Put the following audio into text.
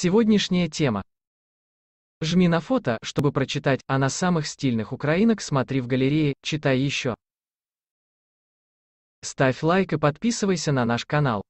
Сегодняшняя тема. Жми на фото, чтобы прочитать, а на самых стильных украинок смотри в галерее, читай еще. Ставь лайк и подписывайся на наш канал.